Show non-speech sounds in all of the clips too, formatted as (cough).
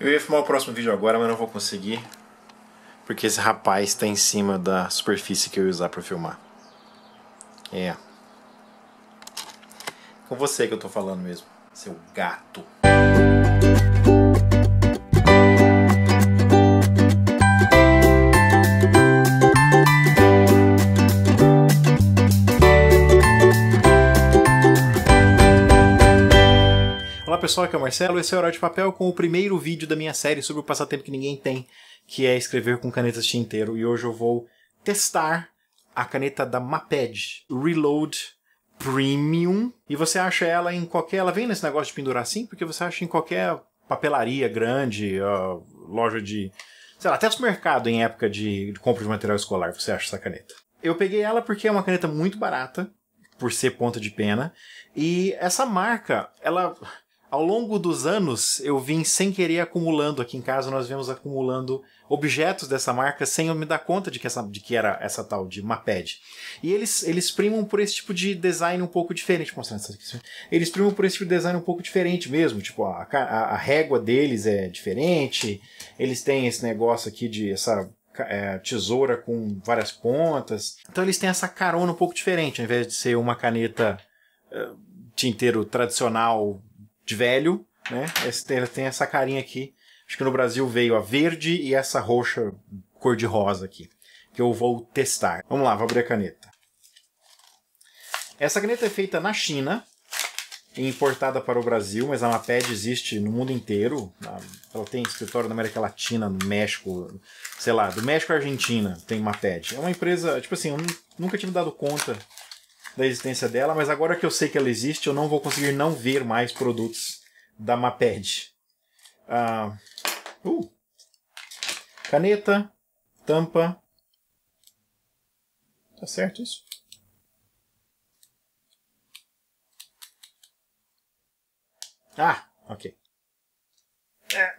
Eu ia filmar o próximo vídeo agora, mas não vou conseguir. Porque esse rapaz está em cima da superfície que eu ia usar para filmar. É. Com você que eu tô falando mesmo, seu gato. Olá pessoal, aqui é o Marcelo, esse é o Herói de Papel com o primeiro vídeo da minha série sobre o passatempo que ninguém tem, que é escrever com canetas tinteiro. E hoje eu vou testar a caneta da Maped Reload Premium. E você acha ela em qualquer... Ela vem nesse negócio de pendurar assim, porque você acha em qualquer papelaria grande, uh, loja de... Sei lá, até supermercado em época de, de compra de material escolar, você acha essa caneta. Eu peguei ela porque é uma caneta muito barata, por ser ponta de pena. E essa marca, ela ao longo dos anos, eu vim sem querer acumulando. Aqui em casa nós viemos acumulando objetos dessa marca sem eu me dar conta de que, essa, de que era essa tal de Maped. E eles, eles primam por esse tipo de design um pouco diferente. Eles primam por esse tipo de design um pouco diferente mesmo. Tipo, a, a, a régua deles é diferente. Eles têm esse negócio aqui de essa é, tesoura com várias pontas. Então eles têm essa carona um pouco diferente, ao invés de ser uma caneta é, tinteiro tradicional de velho, né? Esse, tem essa carinha aqui. Acho que no Brasil veio a verde e essa roxa cor de rosa aqui, que eu vou testar. Vamos lá, vou abrir a caneta. Essa caneta é feita na China, e é importada para o Brasil, mas a Maped existe no mundo inteiro. Ela tem escritório na América Latina, no México, sei lá, do México à Argentina tem Maped. É uma empresa, tipo assim, eu nunca tive dado conta da existência dela, mas agora que eu sei que ela existe, eu não vou conseguir não ver mais produtos da Maped. Ah, uh, caneta, tampa. Tá certo isso? Ah, ok. É.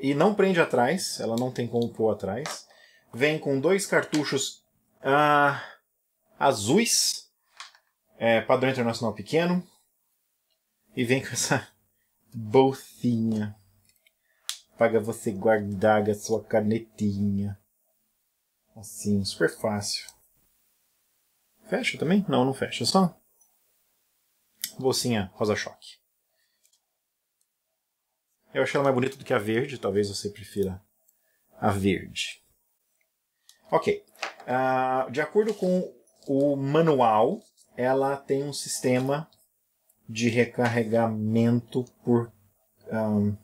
E não prende atrás, ela não tem como pôr atrás. Vem com dois cartuchos. Ah, azuis, é, padrão internacional pequeno, e vem com essa bolsinha para você guardar a sua canetinha. Assim, super fácil. Fecha também? Não, não fecha, só bolsinha rosa choque. Eu achei ela mais bonita do que a verde, talvez você prefira a verde. Ok. Uh, de acordo com o manual ela tem um sistema de recarregamento por. Um,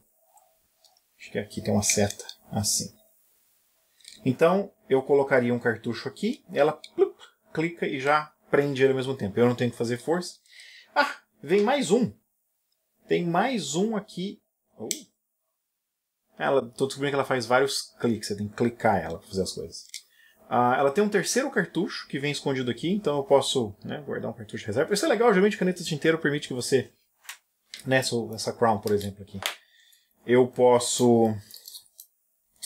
acho que aqui tem uma seta assim. Então eu colocaria um cartucho aqui, ela plup, clica e já prende ele ao mesmo tempo. Eu não tenho que fazer força. Ah, vem mais um. Tem mais um aqui. Oh. Ela, tô descobrindo que ela faz vários cliques. Você tem que clicar ela para fazer as coisas. Ah, ela tem um terceiro cartucho que vem escondido aqui, então eu posso né, guardar um cartucho de reserva. Isso é legal, geralmente caneta tinteiro permite que você... Nessa né, essa Crown, por exemplo, aqui. Eu posso...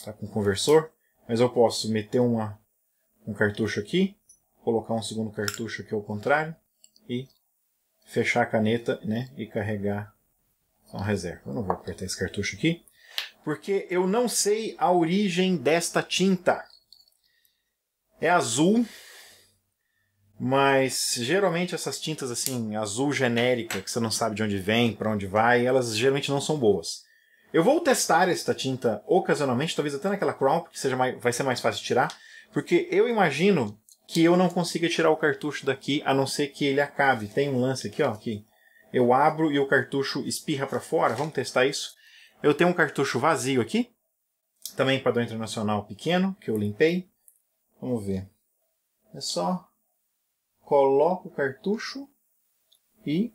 Tá com conversor, mas eu posso meter uma, um cartucho aqui, colocar um segundo cartucho aqui ao contrário e fechar a caneta né, e carregar com reserva. Eu não vou apertar esse cartucho aqui, porque eu não sei a origem desta tinta. É azul, mas geralmente essas tintas assim, azul genérica, que você não sabe de onde vem, para onde vai, elas geralmente não são boas. Eu vou testar esta tinta ocasionalmente, talvez até naquela Crown, porque seja mais, vai ser mais fácil de tirar, porque eu imagino que eu não consiga tirar o cartucho daqui, a não ser que ele acabe. Tem um lance aqui, ó, que eu abro e o cartucho espirra para fora. Vamos testar isso. Eu tenho um cartucho vazio aqui, também padrão internacional pequeno, que eu limpei. Vamos ver. É só coloco o cartucho e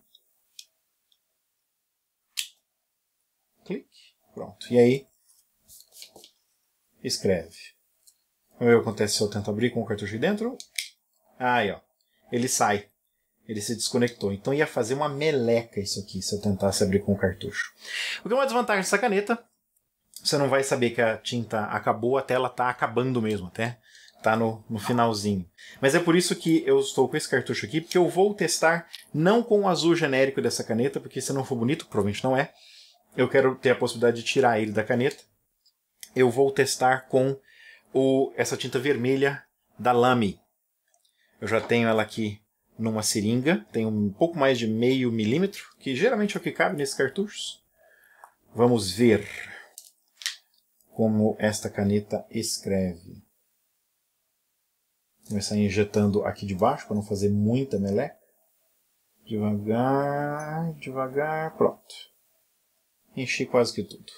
clique. Pronto. E aí escreve. Vamos ver o que acontece se eu tento abrir com o cartucho de dentro. Aí, ó. Ele sai. Ele se desconectou. Então ia fazer uma meleca isso aqui se eu tentasse abrir com o cartucho. O que é uma desvantagem dessa caneta? Você não vai saber que a tinta acabou até ela tá acabando mesmo, até tá no, no finalzinho. Mas é por isso que eu estou com esse cartucho aqui, porque eu vou testar não com o azul genérico dessa caneta, porque se não for bonito, provavelmente não é. Eu quero ter a possibilidade de tirar ele da caneta. Eu vou testar com o, essa tinta vermelha da Lamy. Eu já tenho ela aqui numa seringa, tem um pouco mais de meio milímetro, que geralmente é o que cabe nesses cartuchos. Vamos ver como esta caneta escreve. Começar injetando aqui de baixo para não fazer muita meleca. Devagar, devagar, pronto. Enchi quase que tudo.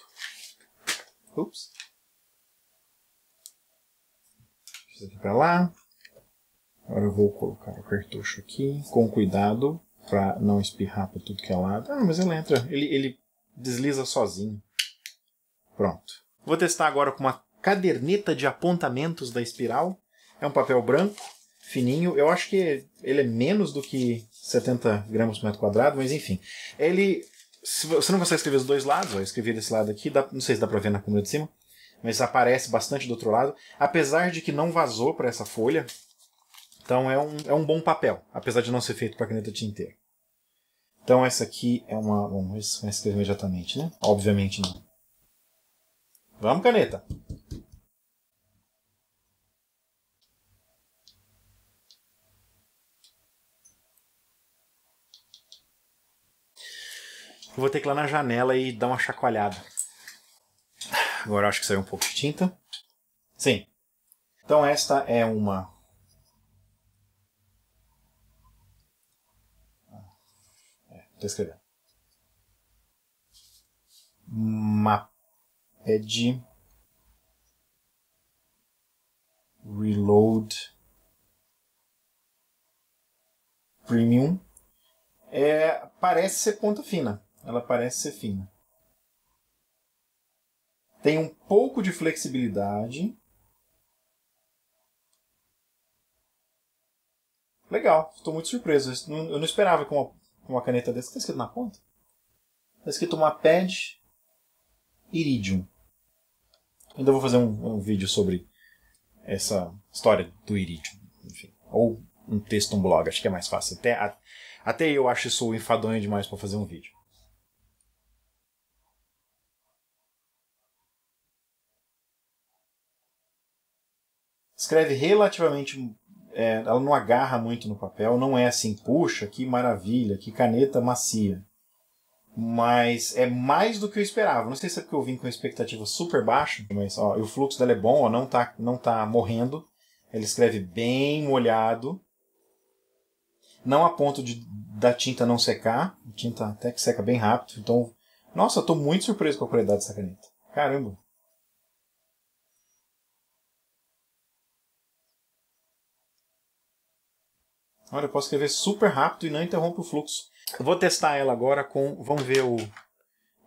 Ups. Isso aqui para lá. Agora eu vou colocar o cartucho aqui, com cuidado, para não espirrar para tudo que é lado. Ah, mas ele entra, ele, ele desliza sozinho. Pronto. Vou testar agora com uma caderneta de apontamentos da espiral. É um papel branco, fininho. Eu acho que ele é menos do que 70 gramas por metro quadrado, mas enfim. Ele. Se você não consegue escrever os dois lados, ó, eu escrevi desse lado aqui, dá, não sei se dá pra ver na câmera de cima, mas aparece bastante do outro lado. Apesar de que não vazou para essa folha, então é um, é um bom papel, apesar de não ser feito para caneta tinteiro. Então essa aqui é uma. Bom, escrever imediatamente, né? Obviamente não. Vamos, caneta! Vou que ir lá na janela e dar uma chacoalhada. Agora acho que saiu um pouco de tinta. Sim. Então esta é uma... Estou é, tá escrevendo. Uma... É reload Premium. É, parece ser ponta fina ela parece ser fina. Tem um pouco de flexibilidade. Legal, estou muito surpreso. Eu não esperava com uma, uma, caneta dessa. Está escrito na ponta? Está escrito uma Pad Iridium. Ainda vou fazer um, um vídeo sobre essa história do Iridium. Enfim, ou um texto, um blog, acho que é mais fácil. Até, até eu acho isso enfadonho demais para fazer um vídeo. escreve relativamente. É, ela não agarra muito no papel, não é assim, puxa, que maravilha, que caneta macia. Mas é mais do que eu esperava. Não sei se é porque eu vim com expectativa super baixa, mas ó, o fluxo dela é bom, ó, não, tá, não tá morrendo. Ela escreve bem molhado. Não a ponto de, da tinta não secar. A tinta até que seca bem rápido. Então, nossa, eu tô muito surpreso com a qualidade dessa caneta. Caramba. Olha, eu posso escrever super rápido e não interrompe o fluxo. Eu vou testar ela agora com. Vamos ver o.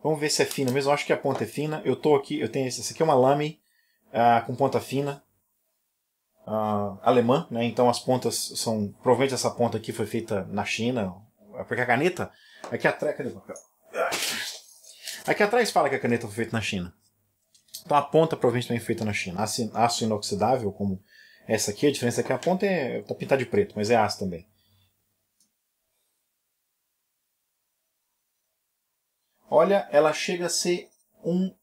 Vamos ver se é fina mesmo. Eu acho que a ponta é fina. Eu tô aqui, eu tenho Essa aqui é uma lame uh, com ponta fina. Uh, alemã, né? Então as pontas são. Provavelmente essa ponta aqui foi feita na China. Porque a caneta. Aqui é atrás. Cadê o papel? Aqui é atrás fala que a caneta foi feita na China. Então a ponta provavelmente também é feita na China. Aço inoxidável, como essa aqui, a diferença é que a ponta é, tá pintada de preto, mas é aço também. Olha, ela chega a ser um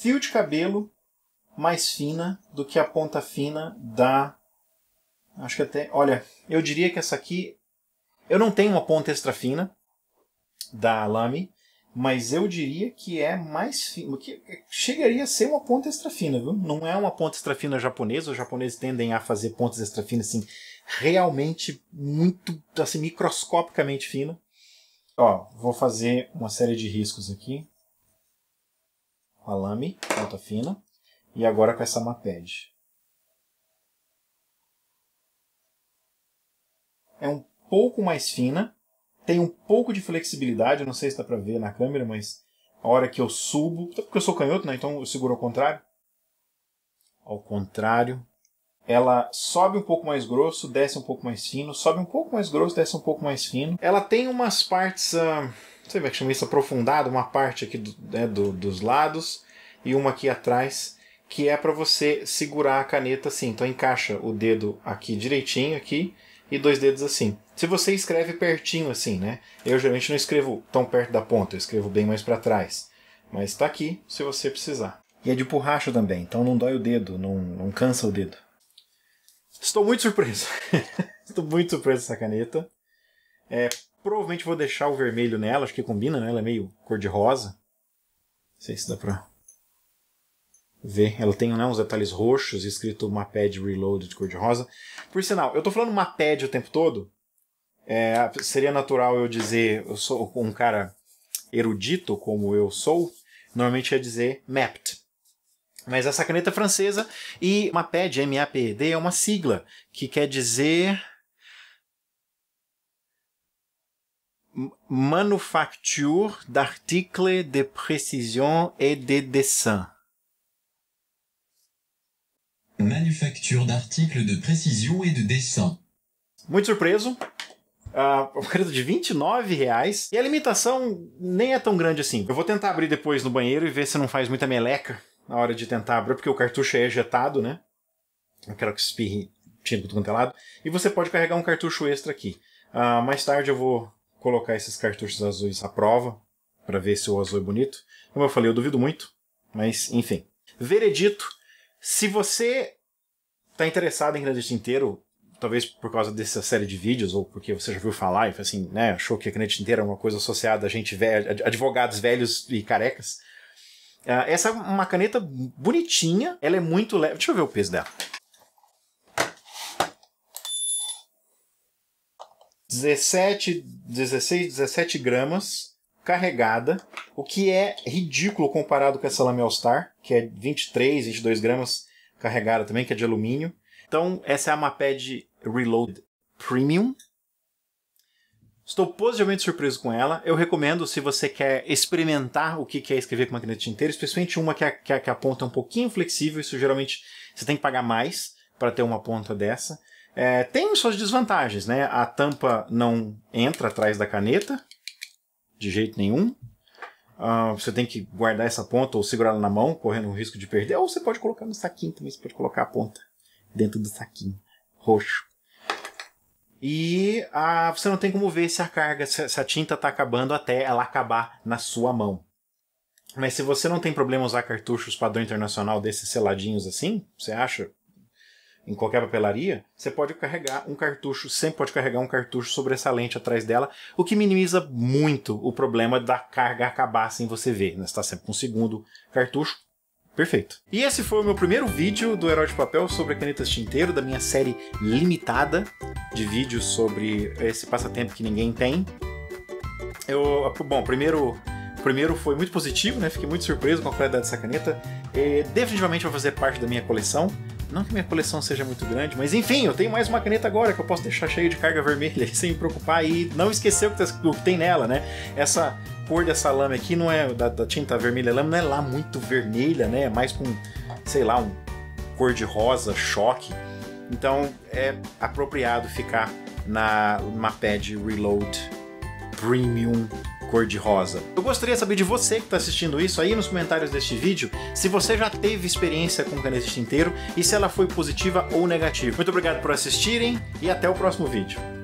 fio de cabelo mais fina do que a ponta fina da... Acho que até... Olha, eu diria que essa aqui... Eu não tenho uma ponta extra fina da Lamy, mas eu diria que é mais fino, que chegaria a ser uma ponta extrafina, viu? Não é uma ponta extrafina japonesa, os japoneses tendem a fazer pontas extrafinas assim, realmente muito, assim, microscopicamente fina. Ó, vou fazer uma série de riscos aqui. Com a lame, ponta fina, e agora com essa maped. É um pouco mais fina, tem um pouco de flexibilidade, não sei se dá para ver na câmera, mas a hora que eu subo, até porque eu sou canhoto, né? Então eu seguro ao contrário. Ao contrário, ela sobe um pouco mais grosso, desce um pouco mais fino, sobe um pouco mais grosso, desce um pouco mais fino. Ela tem umas partes, uh, não sei como é que chama isso, aprofundada, uma parte aqui do, né, do, dos lados e uma aqui atrás, que é para você segurar a caneta assim. Então encaixa o dedo aqui direitinho, aqui, e dois dedos assim. Se você escreve pertinho assim, né? Eu geralmente não escrevo tão perto da ponta, eu escrevo bem mais para trás. Mas está aqui se você precisar. E é de borracha também, então não dói o dedo, não, não cansa o dedo. Estou muito surpreso. (laughs) Estou muito surpreso com essa caneta. É, provavelmente vou deixar o vermelho nela, acho que combina, né? Ela é meio cor de rosa. Não sei se dá pra ver. Ela tem né, uns detalhes roxos, escrito Maped Reload de cor de rosa. Por sinal, eu tô falando Maped o tempo todo. É, seria natural eu dizer, eu sou um cara erudito como eu sou, normalmente ia é dizer Mapped. Mas essa caneta é francesa e Maped, M-A-P-E-D, é uma sigla que quer dizer Manufacture d'articles de précision et de dessin. Manufacture d'articles de precisão e de dessin. Muito surpreso. Uh, uma coisa de 29 reais. E a limitação nem é tão grande assim. Eu vou tentar abrir depois no banheiro e ver se não faz muita meleca na hora de tentar abrir, porque o cartucho é ejetado, né? Eu quero que espirre tinta do quanto é lado. E você pode carregar um cartucho extra aqui. Uh, mais tarde eu vou colocar esses cartuchos azuis à prova, para ver se o azul é bonito. Como eu falei, eu duvido muito, mas enfim. Veredito, se você está interessado em Grande Tinteiro, talvez por causa dessa série de vídeos, ou porque você já viu falar e assim, né, achou que a Grande Tinteiro é uma coisa associada a gente velha, advogados velhos e carecas. Uh, essa é uma caneta bonitinha, ela é muito leve. Deixa eu ver o peso dela. 17, 16, 17 gramas carregada, o que é ridículo comparado com essa Lamy All Star, que é 23, 22 gramas carregada também, que é de alumínio. Então, essa é a Maped Reload Premium. Estou positivamente surpreso com ela. Eu recomendo se você quer experimentar o que é escrever com uma caneta inteira. especialmente uma que a, é, que a, é, que a ponta é um pouquinho flexível, isso geralmente você tem que pagar mais para ter uma ponta dessa. É, tem suas desvantagens, né? A tampa não entra atrás da caneta, de jeito nenhum. Uh, você tem que guardar essa ponta ou segurar ela na mão, correndo o risco de perder. Ou você pode colocar no saquinho também. Você pode colocar a ponta dentro do saquinho roxo. E ah, você não tem como ver se a carga, se a tinta está acabando até ela acabar na sua mão. Mas se você não tem problema usar cartuchos padrão internacional desses seladinhos assim, você acha em qualquer papelaria, você pode carregar um cartucho, sempre pode carregar um cartucho sobre essa lente atrás dela, o que minimiza muito o problema da carga acabar sem você ver. Né? Você está sempre com um segundo cartucho, Perfeito. E esse foi o meu primeiro vídeo do Herói de Papel sobre canetas tinteiro, da minha série limitada de vídeos sobre esse passatempo que ninguém tem. Eu, bom, primeiro, primeiro foi muito positivo, né? Fiquei muito surpreso com a qualidade dessa caneta. E, definitivamente vai fazer parte da minha coleção. Não que minha coleção seja muito grande, mas enfim, eu tenho mais uma caneta agora que eu posso deixar cheio de carga vermelha (laughs) sem me preocupar e não esquecer o que tá tem nela, né? Essa cor dessa lama aqui não é da, da tinta vermelha, a lama não é lá muito vermelha, né? É mais com, sei lá, um cor de rosa, choque. Então é apropriado ficar na uma pad Reload Premium cor-de-rosa. Eu gostaria de saber de você que está assistindo isso aí nos comentários deste vídeo, se você já teve experiência com caneta de tinteiro e se ela foi positiva ou negativa. Muito obrigado por assistirem e até o próximo vídeo.